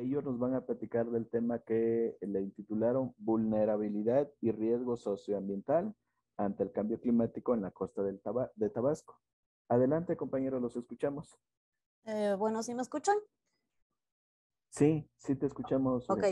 ellos nos van a platicar del tema que le intitularon Vulnerabilidad y Riesgo Socioambiental ante el Cambio Climático en la costa del de Tabasco. Adelante, compañeros, los escuchamos. Eh, bueno, ¿sí me escuchan? Sí, sí te escuchamos. Ok,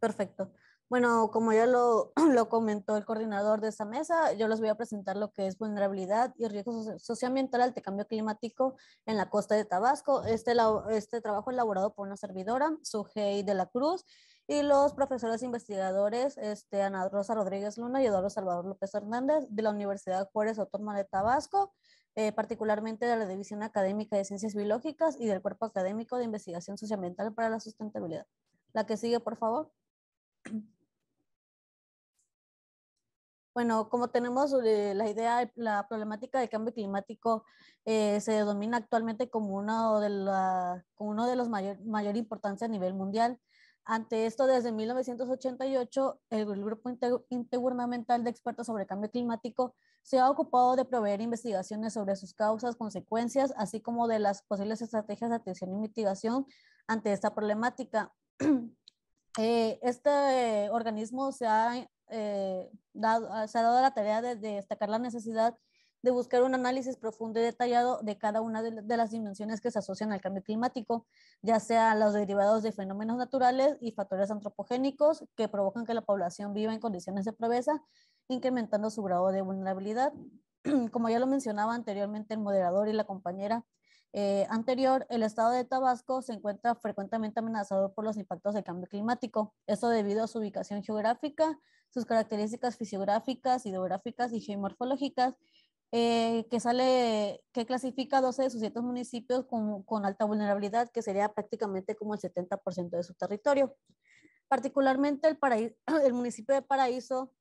perfecto. Bueno, como ya lo, comentó el coordinador de esa mesa, yo les voy a presentar lo que es vulnerabilidad y riesgo socioambiental al cambio climático en la costa de Tabasco. Este, este trabajo elaborado por una servidora, Sujei de la Cruz, y los profesores e investigadores este, Ana Rosa Rodríguez Luna y Eduardo Salvador López Hernández de la Universidad Juárez Autónoma de Tabasco, eh, particularmente de la División Académica de Ciencias Biológicas y del Cuerpo Académico de Investigación Socioambiental para la Sustentabilidad. La que sigue, por favor. Bueno, como tenemos eh, la idea, la problemática del cambio climático eh, se domina actualmente como, una de la, uno de los mayor, mayor importancia a nivel mundial. Ante esto, desde 1988, el Grupo Intergubernamental de Expertos sobre Cambio Climático se ha ocupado de proveer investigaciones sobre sus causas, consecuencias, así como de las posibles estrategias de atención y mitigación ante esta problemática. Eh, este organismo se ha eh, se ha dado la tarea de, destacar la necesidad de buscar un análisis profundo y detallado de cada una de, las dimensiones que se asocian al cambio climático, ya sea los derivados de fenómenos naturales y factores antropogénicos que provocan que la población viva en condiciones de pobreza, incrementando su grado de vulnerabilidad. Como ya lo mencionaba anteriormente el moderador y la compañera, eh, anterior, el estado de Tabasco se encuentra frecuentemente amenazado por los impactos del cambio climático, esto debido a su ubicación geográfica, sus características fisiográficas, hidrográficas y geomorfológicas, eh, que sale, que clasifica 12 de sus 7 municipios con, alta vulnerabilidad, que sería prácticamente como el 70% de su territorio. Particularmente el, paraíso, el municipio de Paraíso,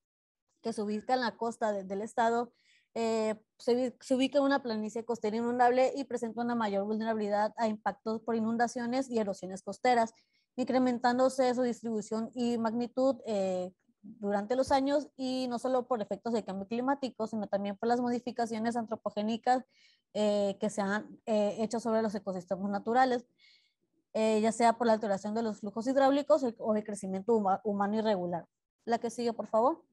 que se ubica en la costa del estado, eh, se, ubica en una planicie costera inundable y presenta una mayor vulnerabilidad a impactos por inundaciones y erosiones costeras, incrementándose su distribución y magnitud eh, durante los años y no solo por efectos de cambio climático, sino también por las modificaciones antropogénicas eh, que se han eh, hecho sobre los ecosistemas naturales, eh, ya sea por la alteración de los flujos hidráulicos o, el crecimiento humano irregular. La que sigue, por favor.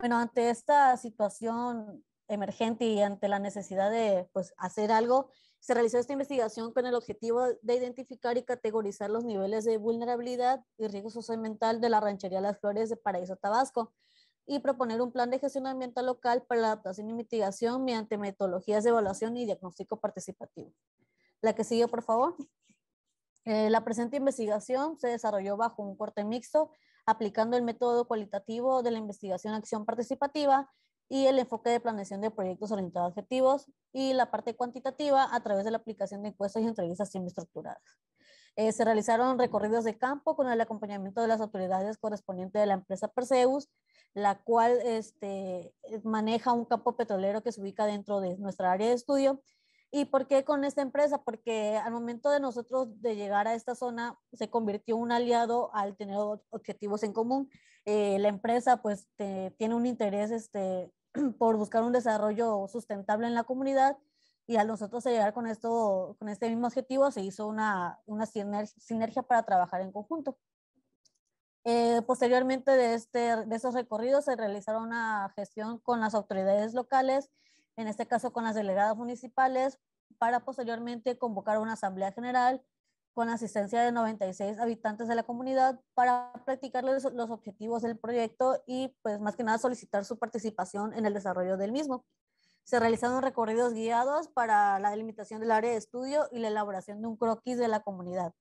Bueno, ante esta situación emergente y ante la necesidad de pues, hacer algo, se realizó esta investigación con el objetivo de identificar y categorizar los niveles de vulnerabilidad y riesgo mental de la ranchería Las Flores de Paraíso Tabasco y proponer un plan de gestión ambiental local para la adaptación y mitigación mediante metodologías de evaluación y diagnóstico participativo. La que sigue, por favor. Eh, la presente investigación se desarrolló bajo un corte mixto, aplicando el método cualitativo de la investigación acción participativa y el enfoque de planeación de proyectos orientados a objetivos y la parte cuantitativa a través de la aplicación de encuestas y entrevistas semiestructuradas. Eh, se realizaron recorridos de campo con el acompañamiento de las autoridades correspondientes de la empresa Perseus, la cual este, maneja un campo petrolero que se ubica dentro de nuestra área de estudio. ¿Y por qué con esta empresa? Porque al momento de nosotros de llegar a esta zona se convirtió un aliado al tener objetivos en común. Eh, la empresa pues tiene un interés este, por buscar un desarrollo sustentable en la comunidad y a nosotros llegar con esto, con este mismo objetivo, se hizo una, una sinergia para trabajar en conjunto. Eh, posteriormente de, este, de esos recorridos se realizaron una gestión con las autoridades locales, en este caso con las delegadas municipales, para posteriormente convocar una asamblea general con asistencia de 96 habitantes de la comunidad para practicar los, objetivos del proyecto y pues más que nada solicitar su participación en el desarrollo del mismo. Se realizaron recorridos guiados para la delimitación del área de estudio y la elaboración de un croquis de la comunidad.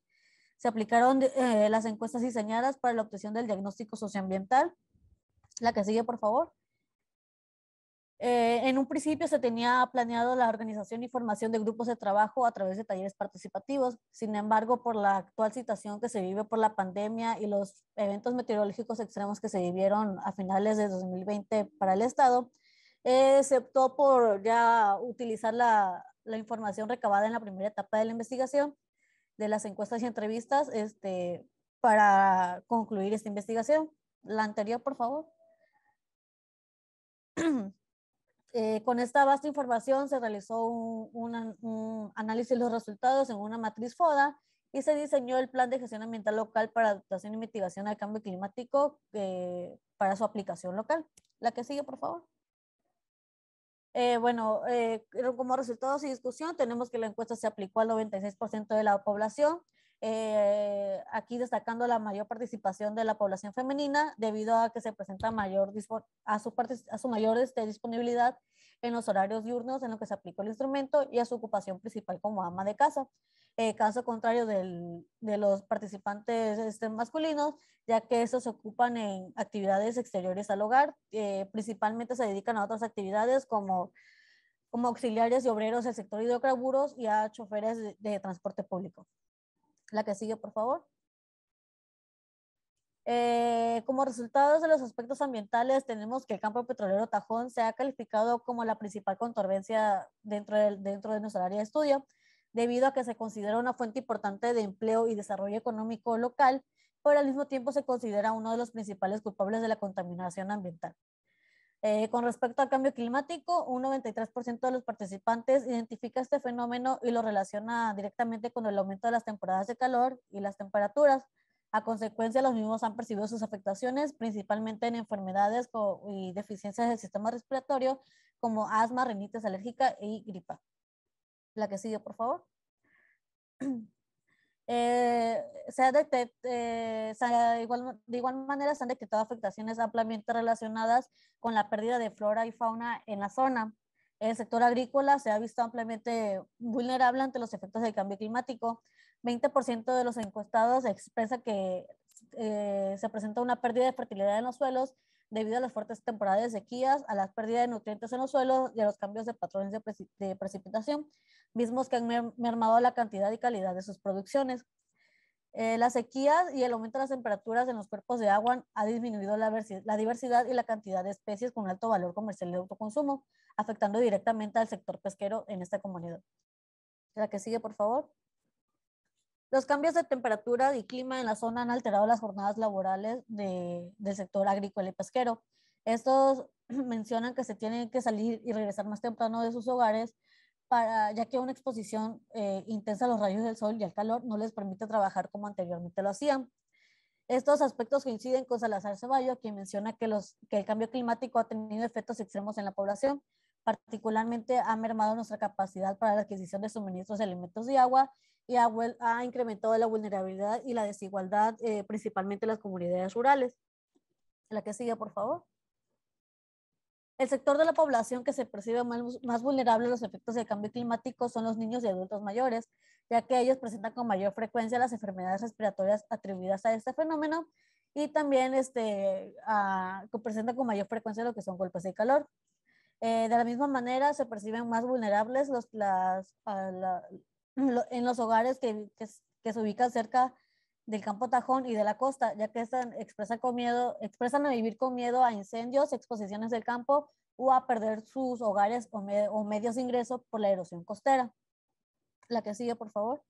Se aplicaron eh, las encuestas diseñadas para la obtención del diagnóstico socioambiental. La que sigue, por favor. Eh, en un principio se tenía planeado la organización y formación de grupos de trabajo a través de talleres participativos. Sin embargo, por la actual situación que se vive por la pandemia y los eventos meteorológicos extremos que se vivieron a finales de 2020 para el Estado, eh, se optó por ya utilizar la, información recabada en la primera etapa de la investigación de las encuestas y entrevistas este, para concluir esta investigación. La anterior, por favor. Eh, con esta vasta información se realizó un, análisis de los resultados en una matriz FODA y se diseñó el Plan de Gestión Ambiental Local para Adaptación y e Mitigación al Cambio Climático eh, para su aplicación local. La que sigue, por favor. Eh, bueno, como resultados y discusión, tenemos que la encuesta se aplicó al 96% de la población eh, aquí destacando la mayor participación de la población femenina debido a que se presenta mayor a su, mayor este, disponibilidad en los horarios diurnos en los que se aplicó el instrumento y a su ocupación principal como ama de casa. Eh, caso contrario del, de los participantes este, masculinos, ya que estos se ocupan en actividades exteriores al hogar, eh, principalmente se dedican a otras actividades como, como auxiliares y obreros del sector hidrocarburos y a choferes de transporte público. La que sigue, por favor. Eh, como resultados de los aspectos ambientales, tenemos que el campo petrolero Tajón se ha calificado como la principal controversia dentro de, dentro de nuestra área de estudio, debido a que se considera una fuente importante de empleo y desarrollo económico local, pero al mismo tiempo se considera uno de los principales culpables de la contaminación ambiental. Eh, con respecto al cambio climático, un 93% de los participantes identifica este fenómeno y lo relaciona directamente con el aumento de las temporadas de calor y las temperaturas. A consecuencia, los mismos han percibido sus afectaciones, principalmente en enfermedades y deficiencias del sistema respiratorio, como asma, rinitis alérgica y e gripa. La que sigue, por favor. Eh, se ha eh, de igual manera se han detectado afectaciones ampliamente relacionadas con la pérdida de flora y fauna en la zona. El sector agrícola se ha visto ampliamente vulnerable ante los efectos del cambio climático. 20% de los encuestados expresa que eh, se presenta una pérdida de fertilidad en los suelos debido a las fuertes temporadas de sequías, a la pérdida de nutrientes en los suelos y a los cambios de patrones de, precipitación, mismos que han mermado la cantidad y calidad de sus producciones. Eh, las sequías y el aumento de las temperaturas en los cuerpos de agua ha disminuido la, diversidad y la cantidad de especies con alto valor comercial de autoconsumo, afectando directamente al sector pesquero en esta comunidad. La que sigue, por favor. Los cambios de temperatura y clima en la zona han alterado las jornadas laborales del sector agrícola y pesquero. Estos mencionan que se tienen que salir y regresar más temprano de sus hogares, para, ya que una exposición eh, intensa a los rayos del sol y al calor no les permite trabajar como anteriormente lo hacían. Estos aspectos coinciden con Salazar Ceballo, quien menciona que el cambio climático ha tenido efectos extremos en la población, particularmente ha mermado nuestra capacidad para la adquisición de suministros de alimentos y agua y ha, ha incrementado la vulnerabilidad y la desigualdad, eh, principalmente en las comunidades rurales. La que sigue, por favor. El sector de la población que se percibe más, vulnerable a los efectos del cambio climático son los niños y adultos mayores, ya que ellos presentan con mayor frecuencia las enfermedades respiratorias atribuidas a este fenómeno y también este, ah, presentan con mayor frecuencia lo que son golpes de calor. Eh, de la misma manera, se perciben más vulnerables los, en los hogares que, se ubican cerca del campo Tajón y de la costa, ya que expresan, con miedo, expresan a vivir con miedo a incendios, exposiciones del campo o a perder sus hogares o, o medios de ingreso por la erosión costera. La que sigue, por favor.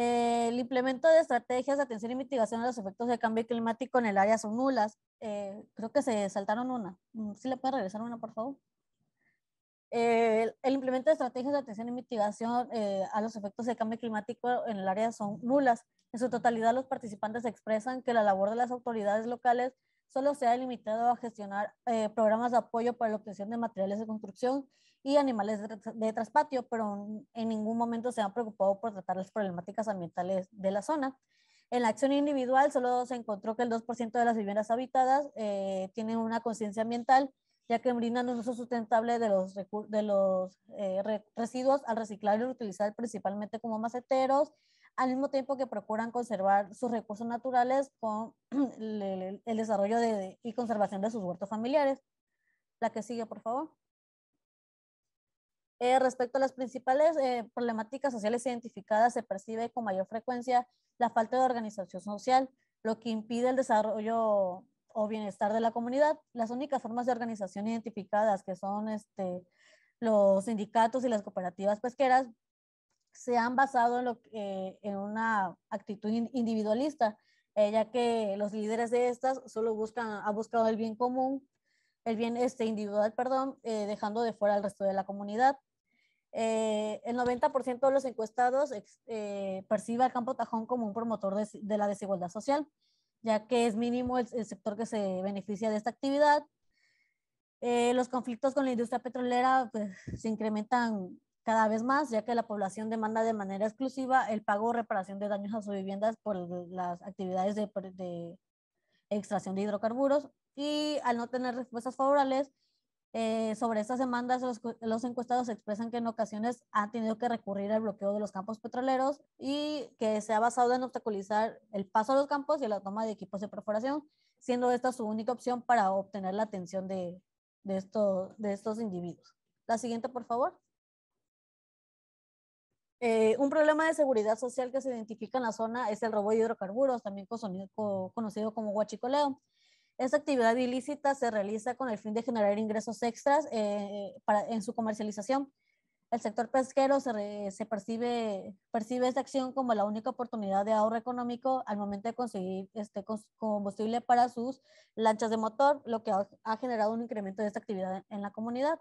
Eh, el implemento de estrategias de atención y e mitigación a los efectos de cambio climático en el área son nulas. Eh, creo que se saltaron una. Mm, ¿Sí le puede regresar una, por favor? Eh, el, el, implemento de estrategias de atención y e mitigación a los efectos de cambio climático en el área son nulas. En su totalidad, los participantes expresan que la labor de las autoridades locales solo se ha limitado a gestionar eh, programas de apoyo para la obtención de materiales de construcción y animales de, traspatio, pero en ningún momento se han preocupado por tratar las problemáticas ambientales de la zona. En la acción individual solo se encontró que el 2% de las viviendas habitadas eh, tienen una conciencia ambiental, ya que brindan un uso sustentable de los, de los eh, residuos al reciclar y utilizar principalmente como maceteros, al mismo tiempo que procuran conservar sus recursos naturales con el, desarrollo y conservación de sus huertos familiares. La que sigue, por favor. Eh, respecto a las principales eh, problemáticas sociales identificadas, se percibe con mayor frecuencia la falta de organización social, lo que impide el desarrollo o bienestar de la comunidad. Las únicas formas de organización identificadas, que son este, los sindicatos y las cooperativas pesqueras, se han basado en, lo, en una actitud individualista, ya que los líderes de estas solo buscan, han buscado el bien común, el bien este, individual, perdón, eh, dejando de fuera al resto de la comunidad. Eh, el 90% de los encuestados eh, percibe al campo tajón como un promotor de, la desigualdad social, ya que es mínimo el, sector que se beneficia de esta actividad. los conflictos con la industria petrolera pues, se incrementan cada vez más, ya que la población demanda de manera exclusiva el pago o reparación de daños a sus viviendas por las actividades de, extracción de hidrocarburos y al no tener respuestas favorables eh, sobre estas demandas, los, encuestados expresan que en ocasiones han tenido que recurrir al bloqueo de los campos petroleros y que se ha basado en obstaculizar el paso a los campos y la toma de equipos de perforación, siendo esta su única opción para obtener la atención de, de estos individuos. La siguiente, por favor. Eh, un problema de seguridad social que se identifica en la zona es el robo de hidrocarburos, también conocido como huachicoleo. Esta actividad ilícita se realiza con el fin de generar ingresos extras eh, para, en su comercialización. El sector pesquero se, percibe, esta acción como la única oportunidad de ahorro económico al momento de conseguir este combustible para sus lanchas de motor, lo que ha, generado un incremento de esta actividad en la comunidad.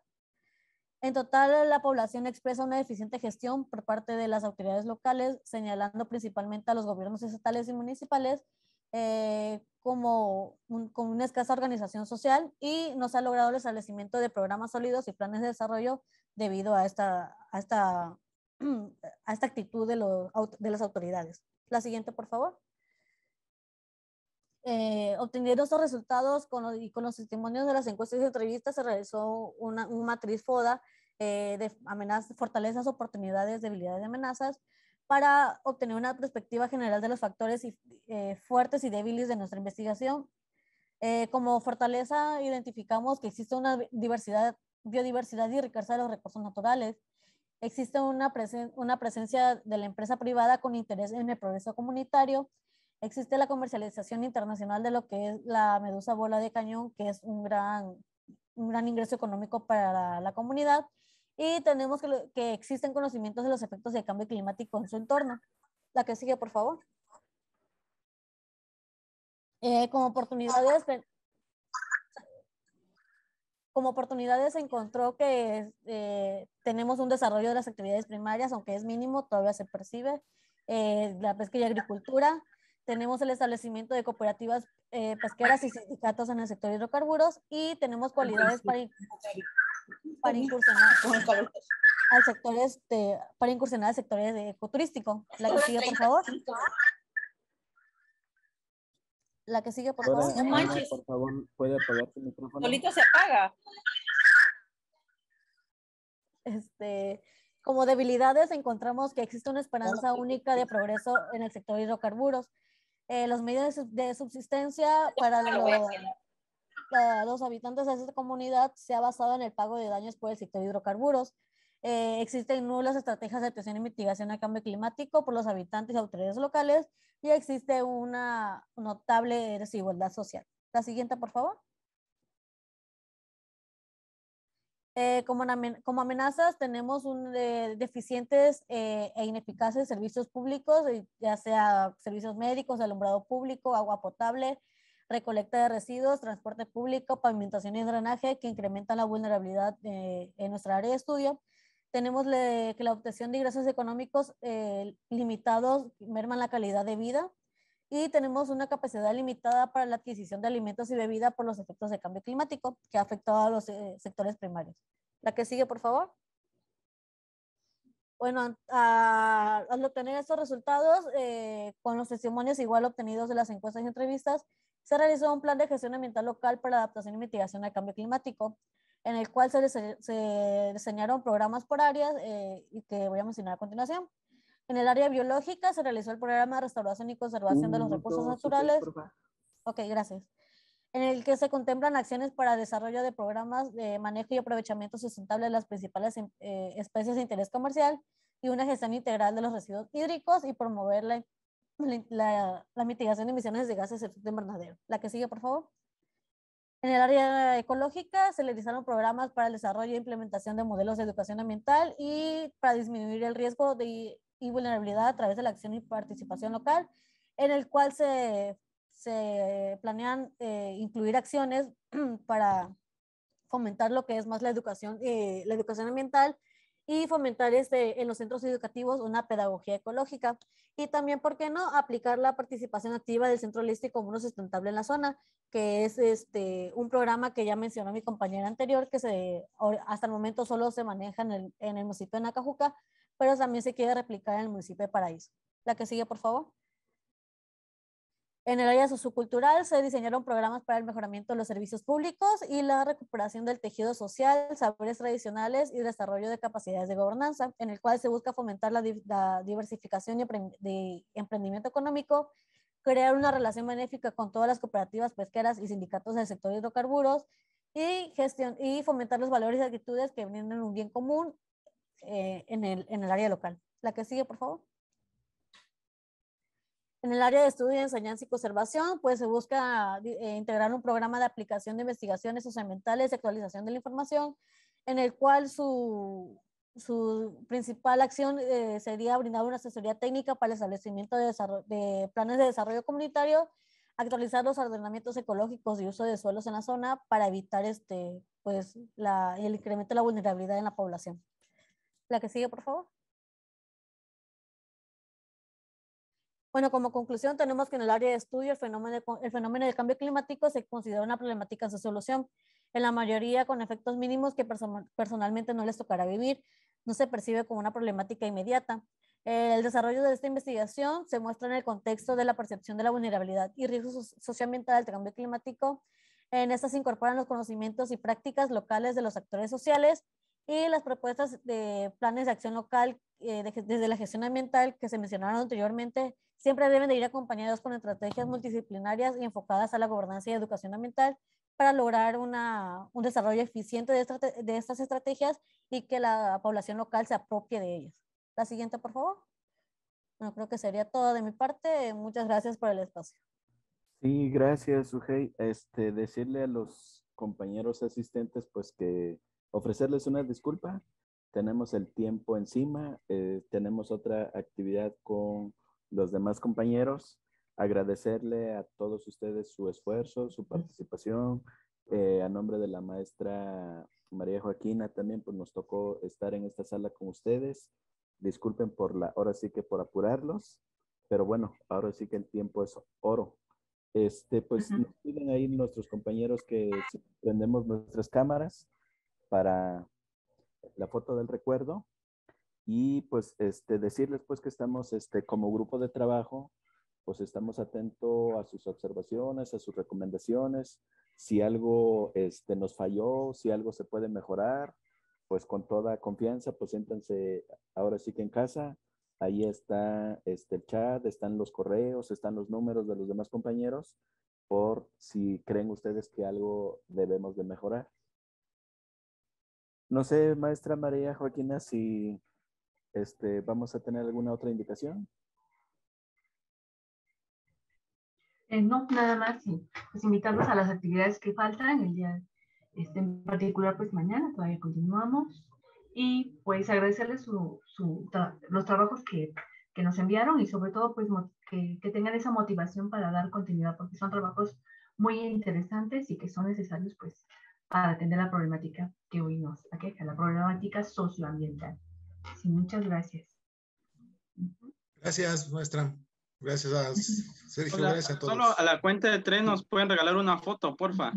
En total, eh, la población expresa una deficiente gestión por parte de las autoridades locales, señalando principalmente a los gobiernos estatales y municipales eh, como una escasa organización social y no se ha logrado el establecimiento de programas sólidos y planes de desarrollo debido a esta, a esta, actitud de las autoridades. La siguiente, por favor eh, obtener esos resultados y con los testimonios de las encuestas y entrevistas se realizó una, matriz FODA eh, de amenazas, fortalezas, oportunidades, debilidades y amenazas para obtener una perspectiva general de los factores eh, fuertes y débiles de nuestra investigación. Eh, como fortaleza identificamos que existe una diversidad, biodiversidad y riqueza de los recursos naturales. Existe una presencia de la empresa privada con interés en el progreso comunitario Existe la comercialización internacional de lo que es la medusa bola de cañón, que es un gran, un gran ingreso económico para la, comunidad. Y tenemos que, que existen conocimientos de los efectos del cambio climático en su entorno. La que sigue, por favor. Eh, como oportunidades, como oportunidades se encontró que eh, tenemos un desarrollo de las actividades primarias, aunque es mínimo, todavía se percibe, eh, la pesca y agricultura, tenemos el establecimiento de cooperativas eh, pesqueras y sindicatos en el sector hidrocarburos y tenemos cualidades para, incursionar al sector este, para incursionar al sector ecoturístico. La que sigue, por favor. La que sigue, por eh, favor. puede apagar micrófono. Solito se apaga. Este, como debilidades encontramos que existe una esperanza única de progreso en el sector hidrocarburos. Eh, los medios de subsistencia para los, los habitantes de esta comunidad se ha basado en el pago de daños por el sector de hidrocarburos. Eh, existen nulas estrategias de atención y e mitigación al cambio climático por los habitantes y autoridades locales y existe una notable desigualdad social. La siguiente, por favor. Eh, como, como, amenazas tenemos un, eh, deficientes eh, e ineficaces servicios públicos, ya sea servicios médicos, alumbrado público, agua potable, recolecta de residuos, transporte público, pavimentación y drenaje que incrementan la vulnerabilidad en nuestra área de estudio. Tenemos que la obtención de ingresos económicos limitados merman la calidad de vida y tenemos una capacidad limitada para la adquisición de alimentos y bebidas por los efectos de cambio climático que ha afectado a los eh, sectores primarios. La que sigue, por favor. Bueno, ah, al obtener estos resultados, eh, con los testimonios igual obtenidos de las encuestas y entrevistas, se realizó un plan de gestión ambiental local para la adaptación y mitigación al cambio climático, en el cual se, diseñaron programas por áreas eh, y que voy a mencionar a continuación. En el área biológica se realizó el programa de restauración y conservación de los mm, recursos naturales. Ok, gracias. En el que se contemplan acciones para desarrollo de programas de manejo y aprovechamiento sustentable de las principales em, eh, especies de interés comercial y una gestión integral de los residuos hídricos y promover la, la, la mitigación de emisiones de gases de efecto invernadero. La que sigue, por favor. En el área ecológica se realizaron programas para el desarrollo e implementación de modelos de educación ambiental y para disminuir el riesgo de y vulnerabilidad a través de la acción y participación local, en el cual se, se planean eh, incluir acciones para fomentar lo que es más la educación, eh, la educación ambiental y fomentar este, en los centros educativos una pedagogía ecológica. Y también, ¿por qué no?, aplicar la participación activa del Centro Holístico Común Sustentable en la zona, que es este, un programa que ya mencionó mi compañera anterior, que se, hasta el momento solo se maneja en el, en el municipio de Nacajuca, pero también se quiere replicar en el municipio de Paraíso. La que sigue, por favor. En el área sociocultural se diseñaron programas para el mejoramiento de los servicios públicos y la recuperación del tejido social, saberes tradicionales y desarrollo de capacidades de gobernanza, en el cual se busca fomentar la, diversificación y de emprendimiento económico, crear una relación benéfica con todas las cooperativas pesqueras y sindicatos del sector hidrocarburos y, gestión, y fomentar los valores y actitudes que vienen en un bien común eh, en, el, en el área local. La que sigue, por favor. En el área de estudio, enseñanza y conservación, pues se busca eh, integrar un programa de aplicación de investigaciones socioambientales y actualización de la información, en el cual su, su principal acción eh, sería brindar una asesoría técnica para el establecimiento de, de, planes de desarrollo comunitario, actualizar los ordenamientos ecológicos y uso de suelos en la zona para evitar este, pues, la, el incremento de la vulnerabilidad en la población. La que sigue, por favor. Bueno, como conclusión, tenemos que en el área de estudio el fenómeno, el fenómeno del cambio climático se considera una problemática en su solución, en la mayoría con efectos mínimos que personalmente no les tocará vivir, no se percibe como una problemática inmediata. El desarrollo de esta investigación se muestra en el contexto de la percepción de la vulnerabilidad y riesgo socioambiental del cambio climático. En estas se incorporan los conocimientos y prácticas locales de los actores sociales y las propuestas de planes de acción local eh, desde la gestión ambiental que se mencionaron anteriormente siempre deben de ir acompañados con estrategias multidisciplinarias y enfocadas a la gobernanza y educación ambiental para lograr una, un desarrollo eficiente de, de estas estrategias y que la población local se apropie de ellas. La siguiente, por favor. Bueno, creo que sería todo de mi parte. Muchas gracias por el espacio. Sí, gracias, Sujei. Este, decirle a los compañeros asistentes, pues que ofrecerles una disculpa. Tenemos el tiempo encima, eh, tenemos otra actividad con los demás compañeros. Agradecerle a todos ustedes su esfuerzo, su participación. Eh, a nombre de la maestra María Joaquina también, pues nos tocó estar en esta sala con ustedes. Disculpen por la, hora, sí que por apurarlos, pero bueno, ahora sí que el tiempo es oro. Este, pues nos piden ahí nuestros compañeros que prendemos nuestras cámaras para la foto del recuerdo y pues este, decirles pues que estamos este, como grupo de trabajo, pues estamos atentos a sus observaciones, a sus recomendaciones, si algo este, nos falló, si algo se puede mejorar, pues con toda confianza, pues siéntanse ahora sí que en casa, ahí está este, el chat, están los correos, están los números de los demás compañeros, por si creen ustedes que algo debemos de mejorar. No sé, maestra María Joaquina, si este, vamos a tener alguna otra invitación. Eh, no, nada más, sí. pues invitarlos a las actividades que faltan el día, este, en particular pues mañana todavía continuamos y pues agradecerles su, su, los trabajos que, que, nos enviaron y sobre todo pues que, que, tengan esa motivación para dar continuidad porque son trabajos muy interesantes y que son necesarios pues para atender la problemática que hoy nos la problemática socioambiental. Sí, muchas gracias. Gracias, maestra. Gracias a Sergio, gracias a todos. Solo a la cuenta de tres nos pueden regalar una foto, porfa.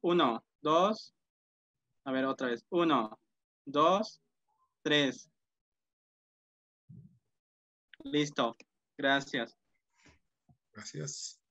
Uno, dos, a ver otra vez. Uno, dos, tres. Listo. Gracias. Gracias.